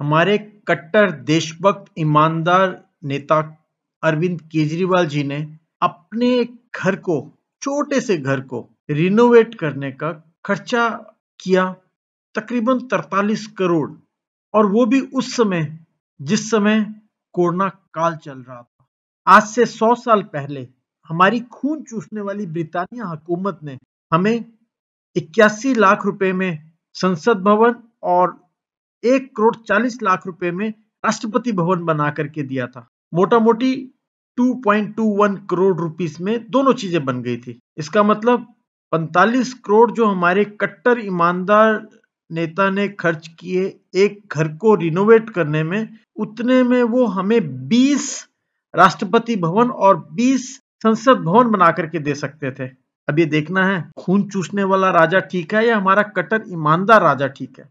हमारे कट्टर देशभक्त ईमानदार नेता अरविंद केजरीवाल जी ने अपने घर को छोटे से घर को रिनोवेट करने का खर्चा किया तकरीबन तरतालीस करोड़ और वो भी उस समय जिस समय कोरोना काल चल रहा था आज से सौ साल पहले हमारी खून चूसने वाली ब्रितानिया हुकूमत ने हमें इक्यासी लाख रुपए में संसद भवन और एक करोड़ चालीस लाख रुपए में राष्ट्रपति भवन बना करके दिया था मोटा मोटी 2.21 करोड़ रुपीस में दोनों चीजें बन गई थी इसका मतलब 45 करोड़ जो हमारे कट्टर ईमानदार नेता ने खर्च किए एक घर को रिनोवेट करने में उतने में वो हमें 20 राष्ट्रपति भवन और 20 संसद भवन बना करके दे सकते थे अब ये देखना है खून चूसने वाला राजा ठीक है या हमारा कट्टर ईमानदार राजा ठीक है